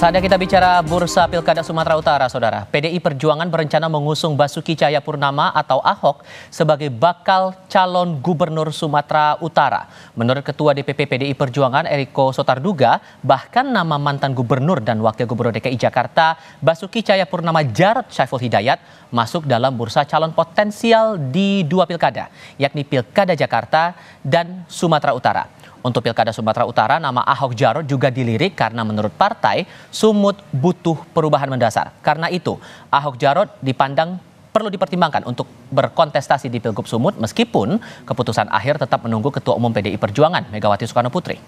Saatnya kita bicara Bursa Pilkada Sumatera Utara, Saudara. PDI Perjuangan berencana mengusung Basuki Cahayapurnama atau Ahok sebagai bakal calon gubernur Sumatera Utara. Menurut Ketua DPP PDI Perjuangan Eriko Sotarduga, bahkan nama mantan gubernur dan wakil gubernur DKI Jakarta Basuki Cahayapurnama Jarod Saiful Hidayat masuk dalam bursa calon potensial di dua pilkada, yakni Pilkada Jakarta dan Sumatera Utara. Untuk Pilkada Sumatera Utara, nama Ahok Jarot juga dilirik karena menurut partai, Sumut butuh perubahan mendasar. Karena itu, Ahok Jarot dipandang perlu dipertimbangkan untuk berkontestasi di Pilgub Sumut meskipun keputusan akhir tetap menunggu Ketua Umum PDI Perjuangan Megawati Soekarno Putri.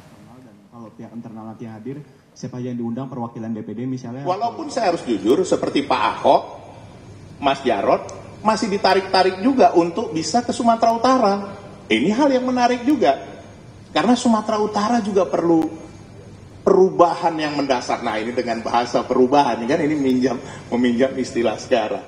Kalau pihak internal nanti hadir, siapa yang diundang perwakilan DPD misalnya? Walaupun saya harus jujur, seperti Pak Ahok, Mas Jarot, masih ditarik-tarik juga untuk bisa ke Sumatera Utara. Ini hal yang menarik juga karena Sumatera Utara juga perlu perubahan yang mendasar. Nah ini dengan bahasa perubahan, kan ini minjam, meminjam istilah sekarang.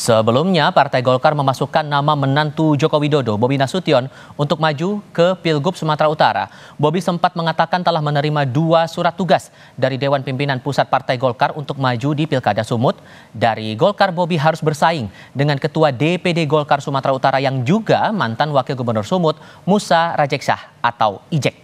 Sebelumnya, Partai Golkar memasukkan nama menantu Joko Widodo, Bobi Nasution, untuk maju ke Pilgub Sumatera Utara. Bobi sempat mengatakan telah menerima dua surat tugas dari Dewan Pimpinan Pusat Partai Golkar untuk maju di Pilkada Sumut. Dari Golkar, Bobi harus bersaing dengan Ketua DPD Golkar Sumatera Utara yang juga mantan Wakil Gubernur Sumut, Musa Rajeksah atau Ijek.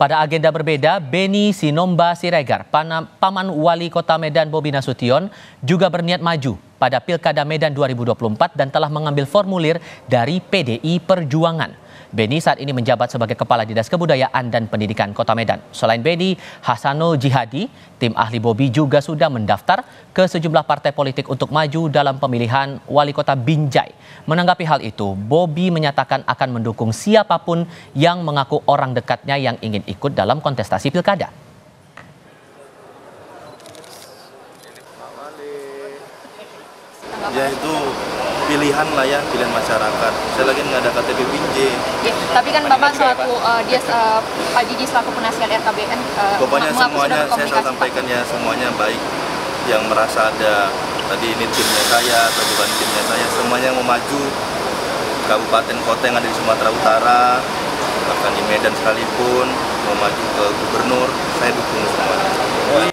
Pada agenda berbeda, Beni Sinomba Siregar, paman wali kota Medan Bobi Nasution, juga berniat maju pada Pilkada Medan 2024 dan telah mengambil formulir dari PDI Perjuangan. Beni saat ini menjabat sebagai Kepala Dinas Kebudayaan dan Pendidikan Kota Medan. Selain Beni, Hasanul Jihadi, tim ahli Bobi juga sudah mendaftar ke sejumlah partai politik untuk maju dalam pemilihan Wali Kota Binjai. Menanggapi hal itu, Bobi menyatakan akan mendukung siapapun yang mengaku orang dekatnya yang ingin ikut dalam kontestasi pilkada yaitu pilihan lah ya pilihan masyarakat saya lagi nggak ada KTP pinjai ya, tapi kan bapak selaku uh, dia uh, Pak Didi selaku penasihat RKBN uh, eh, pokoknya semuanya saya selalu sampaikan ya semuanya baik yang merasa ada tadi ini timnya saya atau bukan timnya saya semuanya mau maju kabupaten kota yang ada di Sumatera Utara bahkan di Medan sekalipun mau maju ke gubernur saya dukung semuanya